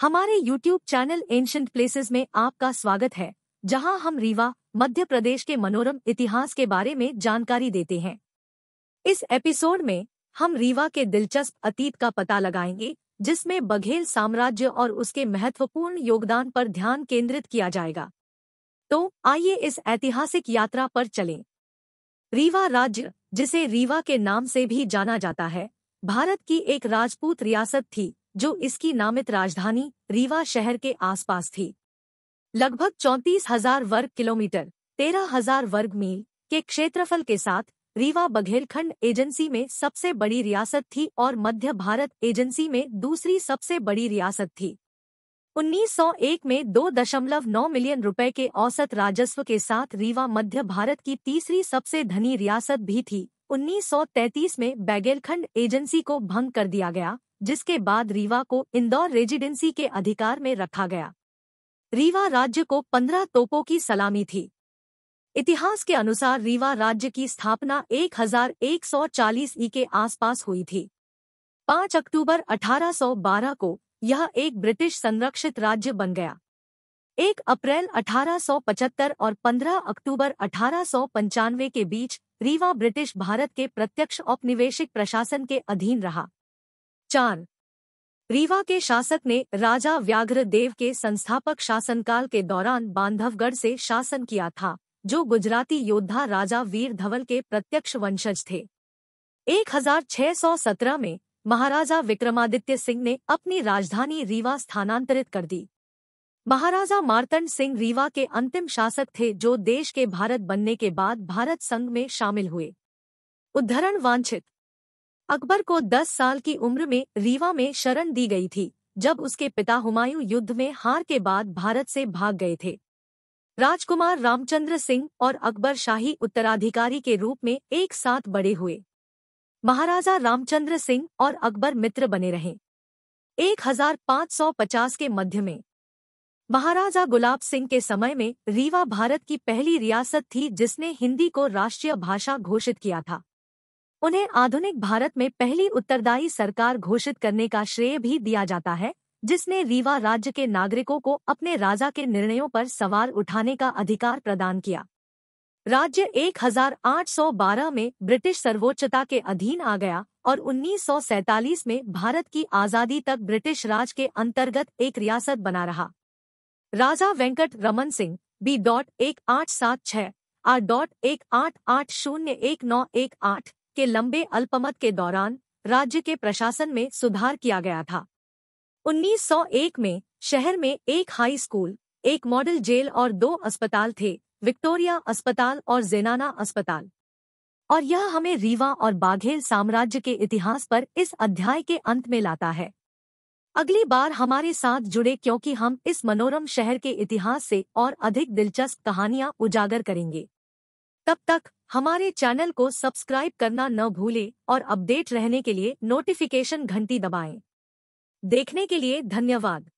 हमारे YouTube channel ancient places में आपका स्वागत है जहां हम रीवा मध्य प्रदेश के मनोरम इतिहास के बारे में जानकारी देते हैं इस एपिसोड में हम रीवा के दिलचस्प अतीत का पता लगाएंगे जिसमें बघेल साम्राज्य और उसके महत्वपूर्ण योगदान पर ध्यान केंद्रित किया जाएगा तो आइए इस ऐतिहासिक यात्रा पर चलें रीवा राज्य जिसे रीवा के नाम से भी जाना जाता है भारत की एक राजपूत रियासत थी जो इसकी नामित राजधानी रीवा शहर के आसपास थी लगभग चौंतीस हजार वर्ग किलोमीटर तेरह हजार वर्ग मील के क्षेत्रफल के साथ रीवा बघेलखंड एजेंसी में सबसे बड़ी रियासत थी और मध्य भारत एजेंसी में दूसरी सबसे बड़ी रियासत थी 1901 में 2.9 मिलियन रुपए के औसत राजस्व के साथ रीवा मध्य भारत की तीसरी सबसे धनी रियासत भी थी 1933 में बैगेलखंड एजेंसी को भंग कर दिया गया जिसके बाद रीवा को इंदौर रेजिडेंसी के अधिकार में रखा गया रीवा राज्य को पंद्रह तोपों की सलामी थी इतिहास के अनुसार रीवा राज्य की स्थापना 1140 ई के आसपास हुई थी 5 अक्टूबर 1812 को यह एक ब्रिटिश संरक्षित राज्य बन गया 1 अप्रैल 1875 और 15 अक्टूबर अठारह के बीच रीवा ब्रिटिश भारत के प्रत्यक्ष औपनिवेशिक प्रशासन के अधीन रहा चार रीवा के शासक ने राजा व्याघ्रदेव के संस्थापक शासनकाल के दौरान बांधवगढ़ से शासन किया था जो गुजराती योद्धा राजा वीर धवल के प्रत्यक्ष वंशज थे 1617 में महाराजा विक्रमादित्य सिंह ने अपनी राजधानी रीवा स्थानांतरित कर दी महाराजा मार्तंड सिंह रीवा के अंतिम शासक थे जो देश के भारत बनने के बाद भारत संघ में शामिल हुए उद्धरण वांछित अकबर को 10 साल की उम्र में रीवा में शरण दी गई थी जब उसके पिता हुमायूं युद्ध में हार के बाद भारत से भाग गए थे राजकुमार रामचंद्र सिंह और अकबर शाही उत्तराधिकारी के रूप में एक साथ बड़े हुए महाराजा रामचंद्र सिंह और अकबर मित्र बने रहे 1550 के मध्य में महाराजा गुलाब सिंह के समय में रीवा भारत की पहली रियासत थी जिसने हिंदी को राष्ट्रीय भाषा घोषित किया था उन्हें आधुनिक भारत में पहली उत्तरदायी सरकार घोषित करने का श्रेय भी दिया जाता है जिसने रीवा राज्य के नागरिकों को अपने राजा के निर्णयों पर सवाल उठाने का अधिकार प्रदान किया राज्य 1812 में ब्रिटिश सर्वोच्चता के अधीन आ गया और 1947 में भारत की आज़ादी तक ब्रिटिश राज के अंतर्गत एक रियासत बना रहा राजा वेंकट रमन सिंह बी डॉट एक आठ सात छह आर डॉट एक आठ आठ शून्य एक नौ एक आठ के लंबे अल्पमत के दौरान राज्य के प्रशासन में सुधार किया गया था 1901 में शहर में एक हाई स्कूल एक मॉडल जेल और दो अस्पताल थे विक्टोरिया अस्पताल और जेनाना अस्पताल और यह हमें रीवा और बाघेल साम्राज्य के इतिहास पर इस अध्याय के अंत में लाता है अगली बार हमारे साथ जुड़े क्योंकि हम इस मनोरम शहर के इतिहास से और अधिक दिलचस्प कहानियां उजागर करेंगे तब तक हमारे चैनल को सब्सक्राइब करना न भूले और अपडेट रहने के लिए नोटिफिकेशन घंटी दबाएं। देखने के लिए धन्यवाद